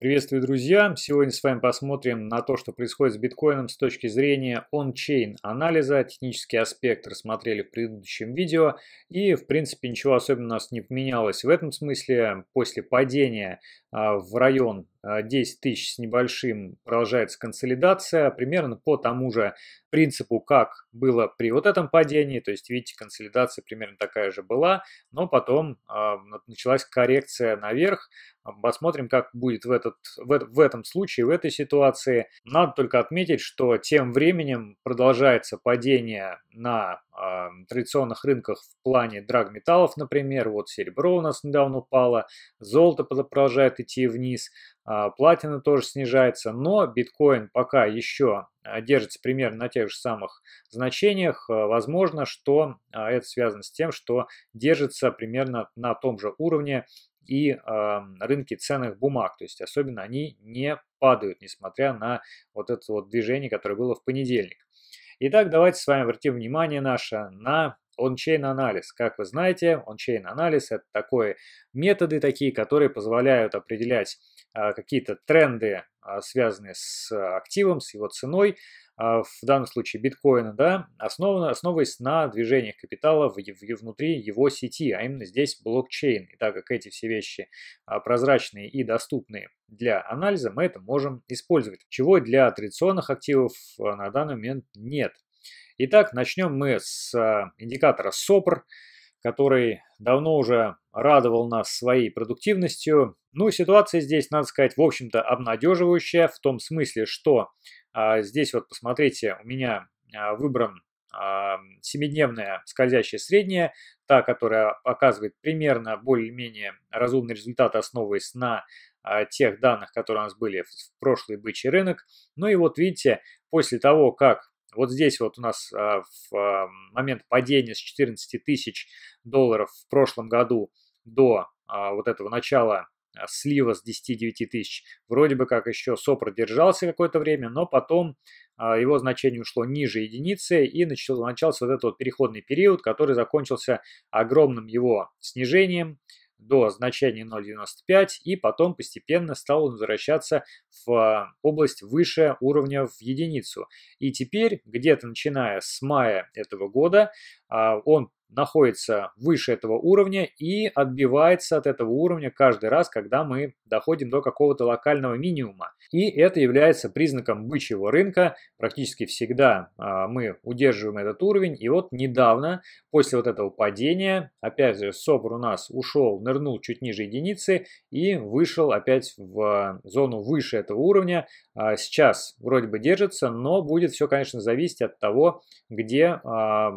Приветствую, друзья! Сегодня с вами посмотрим на то, что происходит с биткоином с точки зрения он-чейн анализа. Технический аспект рассмотрели в предыдущем видео. И, в принципе, ничего особенного у нас не поменялось в этом смысле. После падения а, в район 10 э, тысяч с небольшим продолжается консолидация примерно по тому же принципу, как было при вот этом падении. То есть, видите, консолидация примерно такая же была, но потом э, началась коррекция наверх. Посмотрим, как будет в, этот, в, в этом случае, в этой ситуации. Надо только отметить, что тем временем продолжается падение на э, традиционных рынках в плане драгметаллов, например. Вот серебро у нас недавно упало, золото продолжает идти вниз. А, платина тоже снижается, но биткоин пока еще а, держится примерно на тех же самых значениях. А, возможно, что это связано с тем, что держится примерно на том же уровне и рынки ценных бумаг, то есть особенно они не падают, несмотря на вот это вот движение, которое было в понедельник. Итак, давайте с вами обратим внимание наше на ончейн-анализ. Как вы знаете, ончейн-анализ – это такие методы такие, которые позволяют определять а, какие-то тренды, а, связанные с а, активом, с его ценой, в данном случае биткоина, да, основано, основываясь на движениях капитала в, в, внутри его сети, а именно здесь блокчейн. И так как эти все вещи прозрачные и доступные для анализа, мы это можем использовать, чего для традиционных активов на данный момент нет. Итак, начнем мы с э, индикатора SOPR, который давно уже радовал нас своей продуктивностью. Ну, ситуация здесь, надо сказать, в общем-то обнадеживающая, в том смысле, что а, здесь вот, посмотрите, у меня а, выбран а, семидневная скользящая средняя, та, которая показывает примерно более-менее разумный результат, основываясь на а, тех данных, которые у нас были в прошлый бычий рынок. Ну и вот видите, после того, как вот здесь вот у нас а, в а, момент падения с 14 тысяч долларов в прошлом году до а, вот этого начала слива с 10-9 тысяч. Вроде бы как еще СОПР держался какое-то время, но потом его значение ушло ниже единицы и начался, начался вот этот вот переходный период, который закончился огромным его снижением до значения 0,95 и потом постепенно стал возвращаться в э, область выше уровня в единицу. И теперь, где-то начиная с мая этого года, а, он находится выше этого уровня и отбивается от этого уровня каждый раз, когда мы доходим до какого-то локального минимума. И это является признаком бычьего рынка. Практически всегда а, мы удерживаем этот уровень. И вот недавно, после вот этого падения, опять же, СОБР у нас ушел, нырнул чуть ниже единицы и вышел опять в зону выше этого уровня. А, сейчас вроде бы держится, но будет все, конечно, зависеть от того, где, а,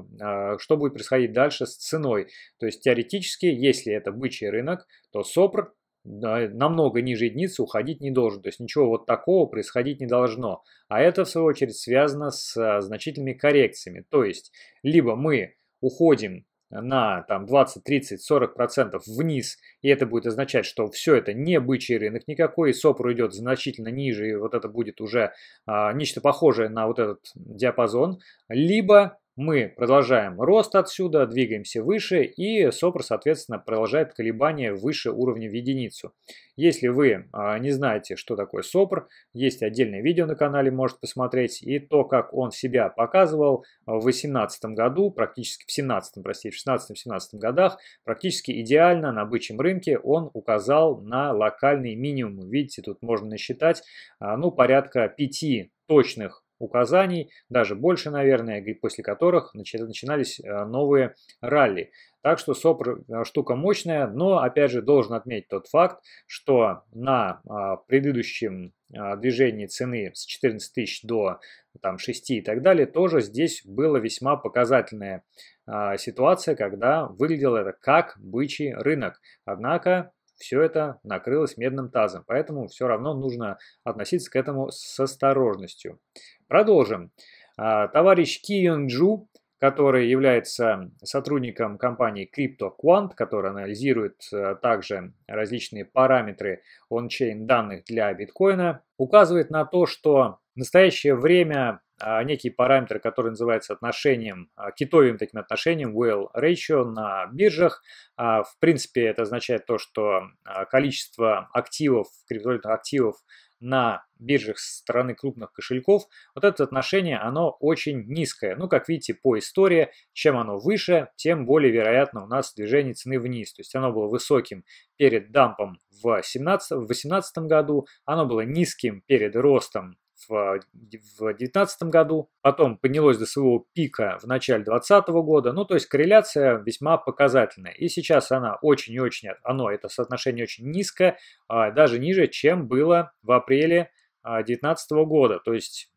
что будет происходить дальше дальше с ценой. То есть теоретически, если это бычий рынок, то СОПР намного ниже единицы уходить не должен. То есть ничего вот такого происходить не должно. А это, в свою очередь, связано с а, значительными коррекциями. То есть либо мы уходим на там 20, 30, 40 процентов вниз, и это будет означать, что все это не бычий рынок никакой, и СОП уйдет значительно ниже, и вот это будет уже а, нечто похожее на вот этот диапазон, либо мы продолжаем рост отсюда, двигаемся выше, и сопр, соответственно, продолжает колебания выше уровня в единицу. Если вы а, не знаете, что такое сопр, есть отдельное видео на канале, можете посмотреть, и то, как он себя показывал в 2018 году, практически в 17, простите, в 16-17 годах, практически идеально на бычьем рынке он указал на локальный минимум. Видите, тут можно насчитать, а, ну, порядка 5 точных указаний, даже больше, наверное, после которых начинались э, новые ралли. Так что сопр э, штука мощная, но опять же должен отметить тот факт, что на а, предыдущем а, движении цены с 14 тысяч до там, 6 и так далее, тоже здесь была весьма показательная а, ситуация, когда выглядело это как бычий рынок. Однако все это накрылось медным тазом, поэтому все равно нужно относиться к этому с осторожностью. Продолжим. А, товарищ Ки Йонг Джу, который является сотрудником компании CryptoQuant, который анализирует а, также различные параметры ончейн данных для биткоина, указывает на то, что в настоящее время а, некий параметр, который называется отношением, а, китовым таким отношением, (well ratio на биржах. А, в принципе, это означает то, что количество активов, криптовалютных активов на биржах со стороны крупных кошельков, вот это отношение, оно очень низкое. Ну, как видите, по истории, чем оно выше, тем более вероятно у нас движение цены вниз. То есть оно было высоким перед дампом в 2017 году, оно было низким перед ростом в 2019 а, году, потом поднялось до своего пика в начале 2020 года. Ну, то есть корреляция весьма показательная. И сейчас она очень и очень, оно, это соотношение очень низкое, а, даже ниже, чем было в апреле 2019 а, года. То есть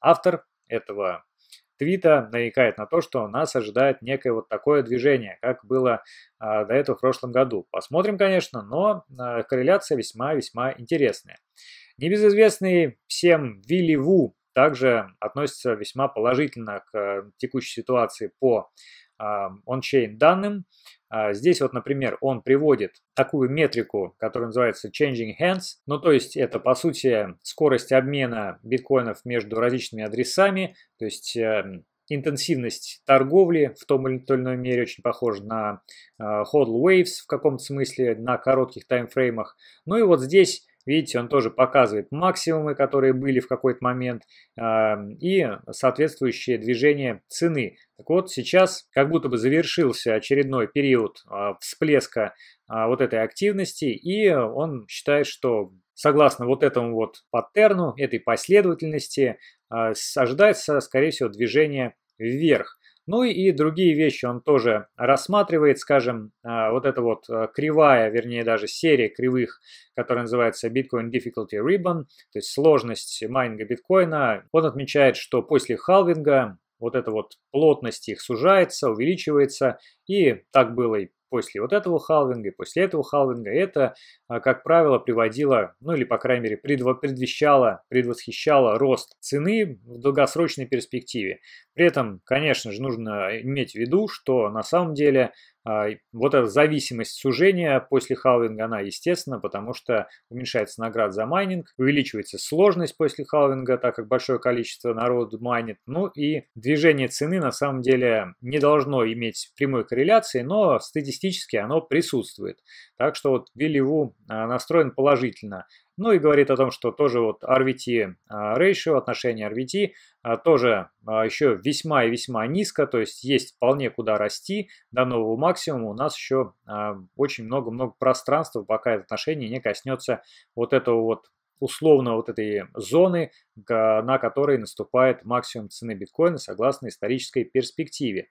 автор этого твита намекает на то, что нас ожидает некое вот такое движение, как было э, до этого в прошлом году. Посмотрим, конечно, но э, корреляция весьма-весьма интересная. Небезызвестный всем Вилли Ву также относится весьма положительно к э, текущей ситуации по э, ончейн данным. А, здесь вот, например, он приводит такую метрику, которая называется Changing Hands, ну то есть это по сути скорость обмена биткоинов между различными адресами, то есть э, интенсивность торговли в том или ином мере очень похожа на hodl waves в каком-то смысле, на коротких таймфреймах. Ну и вот здесь Видите, он тоже показывает максимумы, которые были в какой-то момент, и соответствующее движение цены. Так вот, сейчас как будто бы завершился очередной период а, всплеска а, вот этой активности, и он считает, что согласно вот этому вот паттерну, этой последовательности, а, ожидается, скорее всего, движение вверх. Ну и другие вещи он тоже рассматривает, скажем, а, вот эта вот а, кривая, вернее даже серия кривых, которая называется Bitcoin Difficulty Ribbon, то есть сложность майнинга биткоина. Он отмечает, что после халвинга вот эта вот плотность их сужается, увеличивается, и так было и после вот этого халвинга, и после этого халвинга. Это, а, как правило, приводило, ну или, по крайней мере, предвещало, предвосхищало рост цены в долгосрочной перспективе. При этом, конечно же, нужно иметь в виду, что на самом деле а, вот эта зависимость сужения после халвинга, она естественно, потому что уменьшается наград за майнинг, увеличивается сложность после халвинга, так как большое количество народу майнит. Ну и движение цены на самом деле не должно иметь прямой корреляции, но статистически оно присутствует. Так что вот Вилли а, настроен положительно. Ну и говорит о том, что тоже вот RVT а, ratio, отношение RVT а, тоже а, еще весьма и весьма низко, то есть есть вполне куда расти до нового максимума. У нас еще очень много-много пространства, пока это отношение не коснется вот этого вот условно вот этой зоны, на которой наступает максимум цены биткоина согласно исторической перспективе.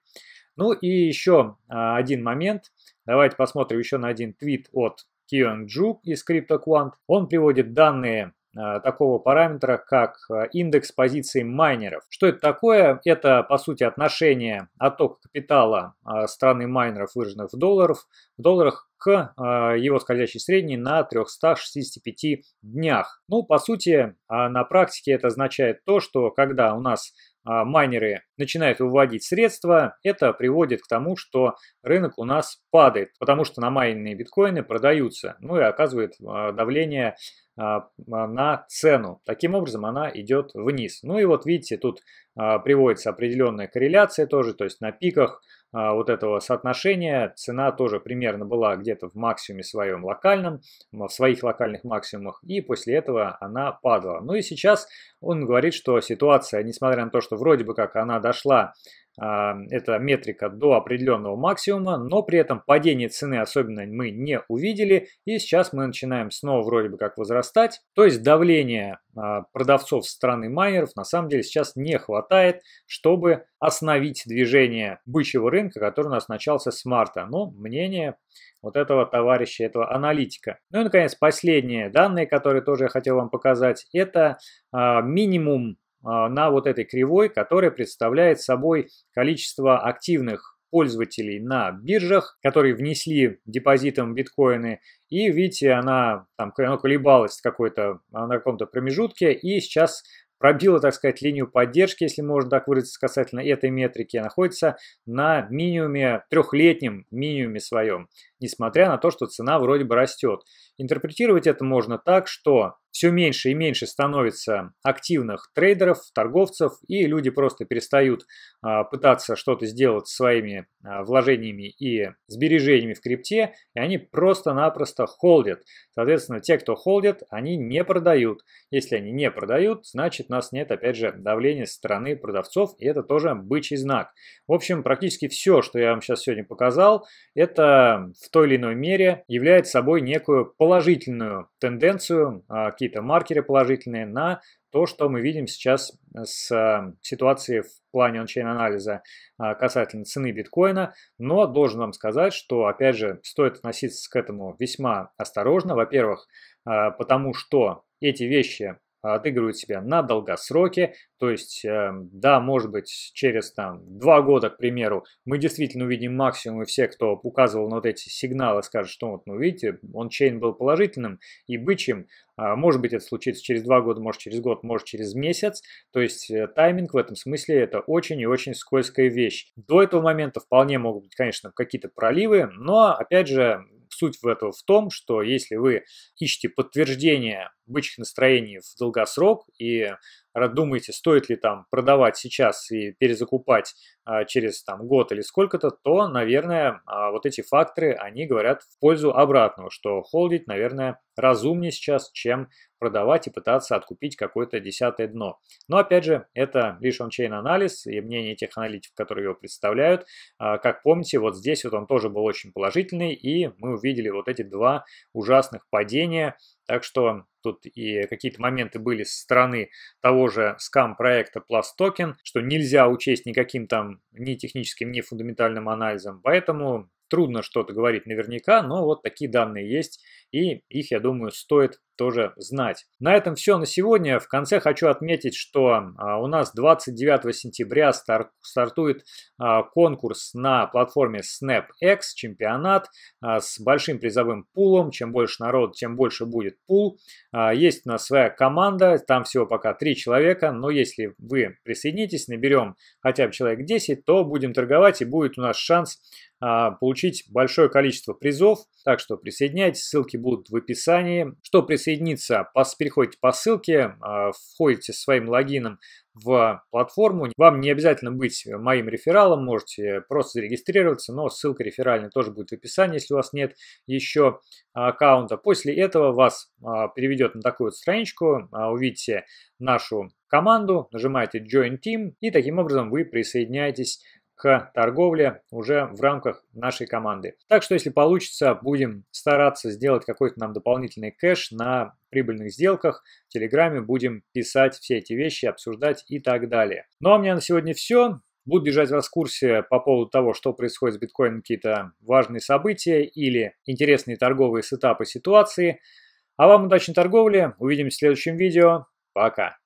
Ну и еще один момент. Давайте посмотрим еще на один твит от Кион Джук из CryptoQuant. Он приводит данные а, такого параметра, как а, индекс позиций майнеров. Что это такое? Это, по сути, отношение оттока капитала а, страны майнеров, выраженных в, долларов, в долларах, к его скользящей средней на 365 днях. Ну, по сути, на практике это означает то, что когда у нас а, майнеры начинают выводить средства, это приводит к тому, что рынок у нас падает, потому что на намайненные биткоины продаются, ну и оказывает а, давление а, на цену. Таким образом, она идет вниз. Ну и вот видите, тут приводится определенная корреляция тоже, то есть на пиках – а, вот этого соотношения. Цена тоже примерно была где-то в максимуме своем локальном, в своих локальных максимумах, и после этого она падала. Ну и сейчас он говорит, что ситуация, несмотря на то, что вроде бы как она дошла а, это метрика до определенного максимума, но при этом падение цены особенно мы не увидели, и сейчас мы начинаем снова вроде бы как возрастать, то есть давление а, продавцов страны майнеров на самом деле сейчас не хватает, чтобы остановить движение бычьего рынка, который у нас начался с марта. Но мнение вот этого товарища, этого аналитика. Ну и, наконец, последние данные, которые тоже я хотел вам показать, это э, минимум а, на вот этой кривой, которая представляет собой количество активных пользователей на биржах, которые внесли депозитом биткоины. И видите, она там она колебалась какой-то, а, на каком-то промежутке и сейчас пробила, так сказать, линию поддержки, если можно так выразиться касательно этой метрики, находится на минимуме, трехлетнем минимуме своем несмотря на то, что цена вроде бы растет. Интерпретировать это можно так, что все меньше и меньше становится активных трейдеров, торговцев, и люди просто перестают а, пытаться что-то сделать своими а, вложениями и сбережениями в крипте, и они просто-напросто холдят. Соответственно, те, кто холдят, они не продают. Если они не продают, значит у нас нет, опять же, давления со стороны продавцов, и это тоже бычий знак. В общем, практически все, что я вам сейчас сегодня показал, это в в той или иной мере являет собой некую положительную тенденцию, а, какие-то маркеры положительные на то, что мы видим сейчас э, с э, ситуацией в плане ончейн-анализа а, касательно цены биткоина, но должен вам сказать, что, опять же, стоит относиться к этому весьма осторожно. Во-первых, а, потому что эти вещи а, отыгрывают себя на долгосроке, то есть, эм, да, может быть, через там два года, к примеру, мы действительно увидим максимум, и все, кто указывал на вот эти сигналы, скажут, что вот, ну, видите, он чейн был положительным и бычьим, а, может быть, это случится через два года, может, через год, может, через месяц, то есть э, тайминг в этом смысле это очень и очень скользкая вещь. До этого момента вполне могут быть, конечно, какие-то проливы, но, опять же, Суть в этом в том, что если вы ищете подтверждение бычьих настроений в долгосрок и э, думаете, стоит ли там продавать сейчас и перезакупать а, через там, год или сколько-то, то, наверное, а, вот эти факторы, они говорят в пользу обратного, что холдить, наверное, разумнее сейчас, чем продавать и пытаться откупить какое-то десятое дно. Но, опять же, это лишь ончейн-анализ и мнение тех аналитиков, которые его представляют. А, как помните, вот здесь вот он тоже был очень положительный, и мы увидели вот эти два ужасных падения, так что тут и какие-то моменты были со стороны того же скам-проекта Plus Token, что нельзя учесть никаким там сложным, ни техническим, ни фундаментальным анализом. Поэтому трудно что-то говорить наверняка, но вот такие данные есть, и их, я думаю, стоит тоже знать. На этом все на сегодня. В конце хочу отметить, что а, у нас 29 сентября стартует а, конкурс на платформе SnapX, чемпионат а, с большим призовым пулом. Чем больше народ, тем больше будет пул. Есть у нас своя команда, там всего пока 3 человека, но если вы присоединитесь, наберем хотя бы человек 10, то будем торговать и будет у нас шанс получить большое количество призов. Так что присоединяйтесь, ссылки будут в описании. Что присоединяйтесь? присоединиться, переходите по ссылке, а, входите своим логином в платформу. Вам не обязательно быть моим рефералом, можете просто зарегистрироваться, но ссылка реферальная тоже будет в описании, если у вас нет еще аккаунта. После этого вас а, переведет на такую вот страничку, а, увидите нашу команду, нажимаете Join Team и таким образом вы присоединяетесь к торговле уже в рамках нашей команды. Так что, если получится, будем стараться сделать какой-то нам дополнительный кэш на прибыльных сделках. В Телеграме будем писать все эти вещи, обсуждать и так далее. Ну а у меня на сегодня все. Буду держать вас в курсе по поводу того, что происходит с биткоином, какие-то важные события или интересные торговые сетапы ситуации. А вам удачной торговли, увидимся в следующем видео, пока!